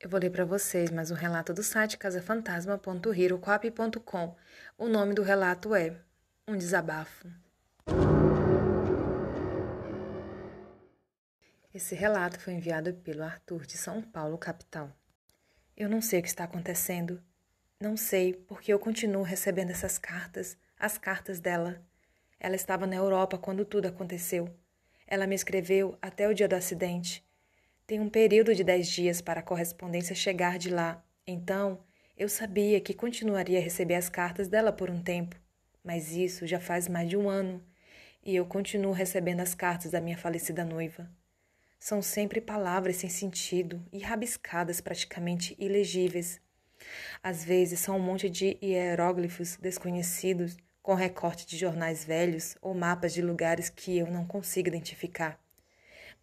Eu vou ler para vocês mais um relato do site casafantasma.hirocop.com. O nome do relato é Um Desabafo. Esse relato foi enviado pelo Arthur de São Paulo, capital. Eu não sei o que está acontecendo. Não sei porque eu continuo recebendo essas cartas, as cartas dela. Ela estava na Europa quando tudo aconteceu. Ela me escreveu até o dia do acidente. Tem um período de dez dias para a correspondência chegar de lá. Então, eu sabia que continuaria a receber as cartas dela por um tempo, mas isso já faz mais de um ano e eu continuo recebendo as cartas da minha falecida noiva. São sempre palavras sem sentido e rabiscadas praticamente ilegíveis. Às vezes são um monte de hieróglifos desconhecidos com recorte de jornais velhos ou mapas de lugares que eu não consigo identificar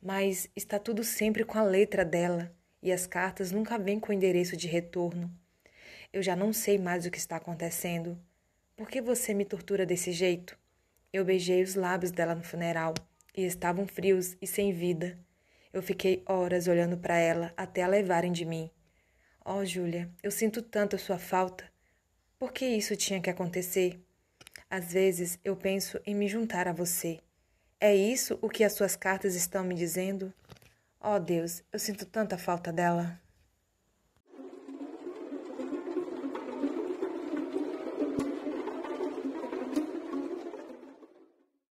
mas está tudo sempre com a letra dela e as cartas nunca vêm com endereço de retorno. Eu já não sei mais o que está acontecendo. Por que você me tortura desse jeito? Eu beijei os lábios dela no funeral e estavam frios e sem vida. Eu fiquei horas olhando para ela até a levarem de mim. Oh, Júlia, eu sinto tanto a sua falta. Por que isso tinha que acontecer? Às vezes eu penso em me juntar a você. É isso o que as suas cartas estão me dizendo? Oh Deus, eu sinto tanta falta dela.